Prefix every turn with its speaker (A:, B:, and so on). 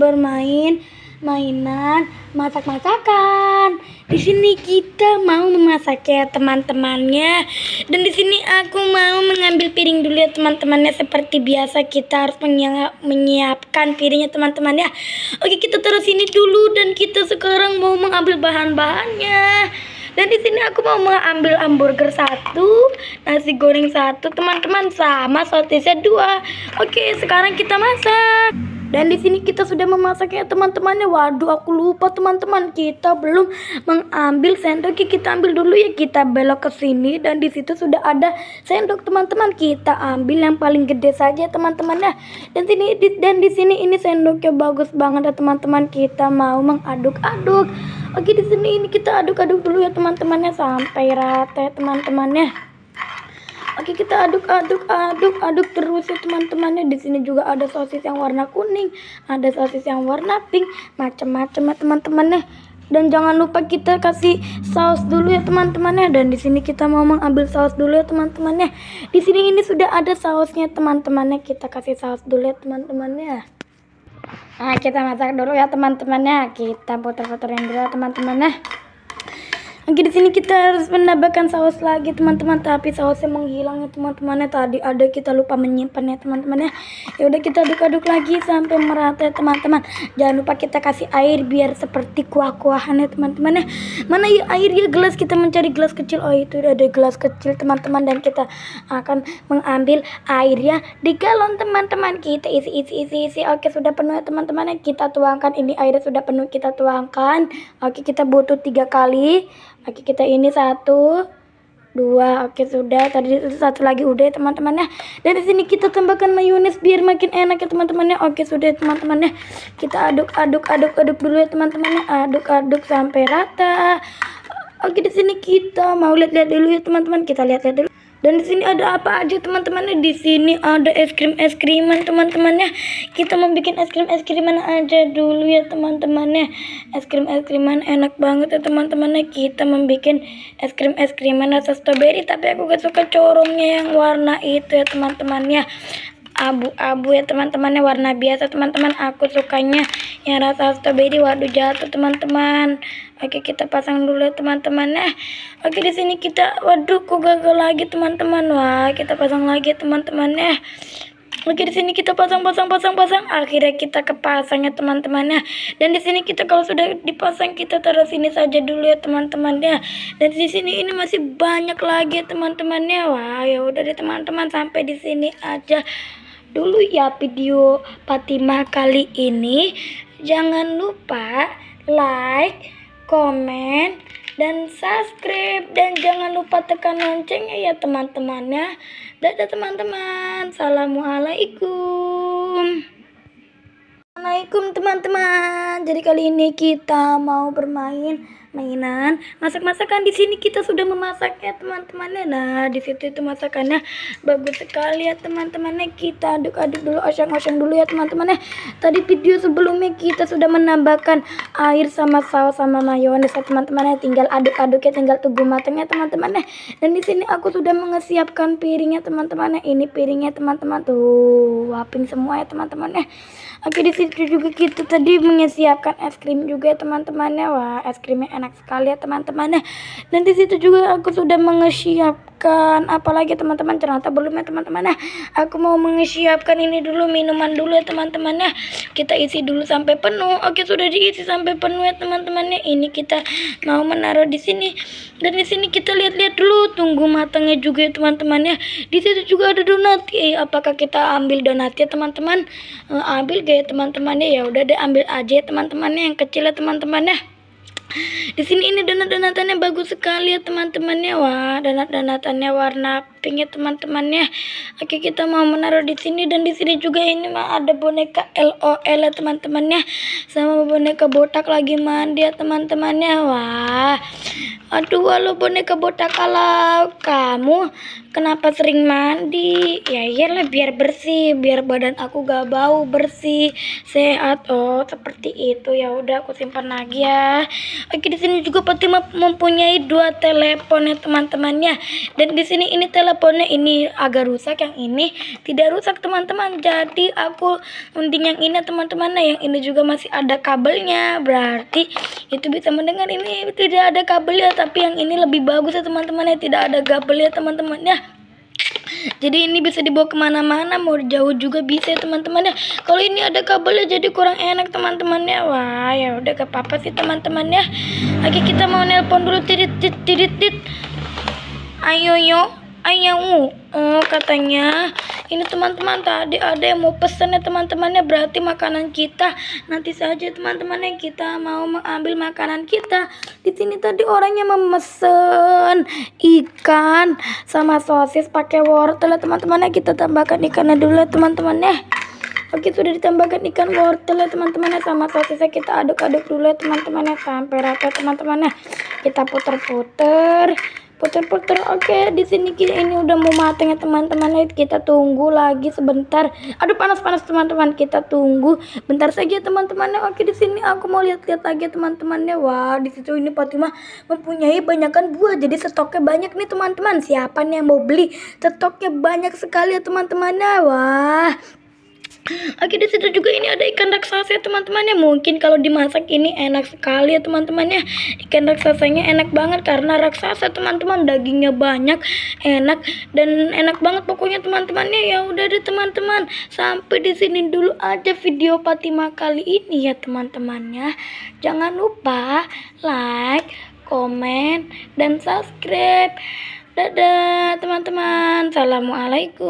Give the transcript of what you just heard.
A: bermain mainan masak-masakan. Di sini kita mau memasak ya teman-temannya. Dan di sini aku mau mengambil piring dulu ya teman-temannya seperti biasa kita harus menyiapkan piringnya teman temannya Oke, kita terus ini dulu dan kita sekarang mau mengambil bahan-bahannya. Dan di sini aku mau mengambil hamburger satu, nasi goreng satu, teman-teman sama sosisnya dua. Oke, sekarang kita masak. Dan di sini kita sudah memasak ya teman temannya Waduh, aku lupa teman-teman. Kita belum mengambil sendok. Ya, kita ambil dulu ya. Kita belok ke sini dan di situ sudah ada sendok teman-teman. Kita ambil yang paling gede saja teman-teman ya. Dan sini dan di sini ini sendoknya bagus banget ya teman-teman. Kita mau mengaduk-aduk. Oke, di sini ini kita aduk-aduk dulu ya teman-temannya sampai rata ya teman-temannya. Oke, kita aduk-aduk aduk-aduk terus ya teman temannya Di sini juga ada sosis yang warna kuning, ada sosis yang warna pink, macam-macam ya teman-teman Dan jangan lupa kita kasih saus dulu ya teman temannya Dan di sini kita mau mengambil saus dulu ya teman temannya ya. Di sini ini sudah ada sausnya teman temannya Kita kasih saus dulu ya teman temannya ya. Nah, kita masak dulu ya teman temannya Kita putar-putarin dulu ya teman temannya Oke di sini kita harus menambahkan saus lagi teman-teman tapi sausnya menghilang ya teman-temannya tadi ada kita lupa menyimpannya teman-temannya ya udah kita aduk-aduk lagi sampai merata ya teman-teman jangan lupa kita kasih air biar seperti kuah-kuahan ya teman-teman ya mana ya air ya? gelas kita mencari gelas kecil oh itu udah ada gelas kecil teman-teman dan kita akan mengambil airnya di galon teman-teman kita isi isi isi isi oke sudah penuh ya teman-teman ya kita tuangkan ini airnya sudah penuh kita tuangkan oke kita butuh tiga kali Oke kita ini satu dua oke sudah tadi satu lagi udah teman-temannya dari sini kita tambahkan mayones biar makin enak ya teman-temannya oke sudah teman-temannya kita aduk aduk aduk aduk dulu ya teman-temannya aduk aduk sampai rata oke di sini kita mau lihat-lihat dulu ya teman-teman kita lihat-lihat dulu dan di sini ada apa aja teman-temannya? Di sini ada es krim es kriman teman-temannya. Kita mau bikin es krim es kriman aja dulu ya teman-temannya. Es krim es kriman enak banget ya teman-temannya. Kita membuat es krim es kriman rasa strawberry tapi aku gak suka corongnya yang warna itu ya teman-temannya abu-abu ya teman-temannya warna biasa teman-teman aku sukanya yang rata-rata waduh jatuh teman-teman oke kita pasang dulu ya teman-teman nah oke di sini kita waduh kok gagal lagi teman-teman wah kita pasang lagi teman-teman ya Oke di sini kita pasang pasang pasang pasang akhirnya kita kepasang ya teman-temannya dan di sini kita kalau sudah dipasang kita taruh sini saja dulu ya teman-temannya dan di sini ini masih banyak lagi ya teman-temannya wah ya udah deh teman-teman sampai di sini aja dulu ya video Fatimah kali ini Jangan lupa like, komen, dan subscribe. Dan jangan lupa tekan loncengnya ya teman-teman Dadah teman-teman. Assalamualaikum. Assalamualaikum teman-teman. Jadi kali ini kita mau bermain mainan masak-masakan di sini kita sudah memasak ya teman-temannya nah di situ itu masakannya bagus sekali ya teman-temannya kita aduk-aduk dulu oseng-oseng dulu ya teman-temannya tadi video sebelumnya kita sudah menambahkan air sama saus sama mayones ya teman-temannya tinggal aduk-aduk ya tinggal tunggu matangnya teman-temannya dan di sini aku sudah mengesiapkan piringnya teman-temannya ini piringnya teman-teman tuh waping semua ya teman-temannya oke di situ juga kita tadi menyiapkan es krim juga ya teman-temannya wah es krimnya enak sekali ya teman-teman nah Nanti situ juga aku sudah mengesiapkan apalagi teman-teman ternyata belum ya teman-teman nah aku mau mengesiapkan ini dulu minuman dulu ya teman-teman ya. kita isi dulu sampai penuh oke sudah diisi sampai penuh ya teman teman nah, ya. ini kita mau menaruh di sini dan di sini kita lihat-lihat dulu tunggu matangnya juga ya teman-teman ya di situ juga ada donat eh, apakah kita ambil donat ya teman-teman eh, ambil gaya teman teman ya udah deh ambil aja teman teman ya yang kecil ya teman teman ya. Di sini ini donat-donatannya bagus sekali ya teman temannya Wah, donat-donatannya warna shoppingnya teman-temannya oke kita mau menaruh di sini dan di sini juga ini mah ada boneka LOL ya teman-temannya sama boneka botak lagi mandi ya teman-temannya wah aduh walau boneka botak kalau kamu kenapa sering mandi ya iyalah biar bersih biar badan aku gak bau bersih sehat oh seperti itu ya udah aku simpan lagi ya oke di sini juga Fatima mempunyai dua telepon ya teman-temannya dan di sini ini telepon teleponnya ini agak rusak yang ini tidak rusak teman-teman jadi aku mending yang ini teman-teman nah yang ini juga masih ada kabelnya berarti itu bisa mendengar ini tidak ada kabel ya tapi yang ini lebih bagus ya teman-teman ya tidak ada kabelnya teman-teman ya jadi ini bisa dibawa kemana-mana mau jauh juga bisa ya, teman-teman ya kalau ini ada kabel ya jadi kurang enak teman-teman ya wah ya udah gak apa-apa sih teman-teman ya oke kita mau nelpon dulu titit titit titit ayo yo ayau oh, oh katanya ini teman-teman tadi ada yang mau pesen ya teman-temannya berarti makanan kita nanti saja teman-teman yang kita mau mengambil makanan kita di sini tadi orangnya memesan ikan sama sosis pakai wortel ya teman-temannya kita tambahkan ikannya dulu ya teman-temannya Oke sudah ditambahkan ikan wortel ya teman-temannya sama sosisnya kita aduk-aduk dulu ya teman-temannya sampai rata teman-temannya kita puter-puter puter-puter oke di sini ini udah mau matang ya teman-teman kita tunggu lagi sebentar aduh panas-panas teman-teman kita tunggu bentar saja teman-temannya oke di sini aku mau lihat-lihat lagi teman-temannya wah di situ ini Fatimah mempunyai banyakan buah jadi stoknya banyak nih teman-teman siapa nih yang mau beli stoknya banyak sekali ya teman-temannya wah Oke di situ juga ini ada ikan raksasa ya teman-teman mungkin kalau dimasak ini enak sekali ya teman-teman ya. ikan raksasanya enak banget karena raksasa teman-teman dagingnya banyak enak dan enak banget pokoknya teman-temannya ya udah deh teman-teman sampai di sini dulu aja video Fatima kali ini ya teman-temannya jangan lupa like komen dan subscribe dadah teman-teman assalamualaikum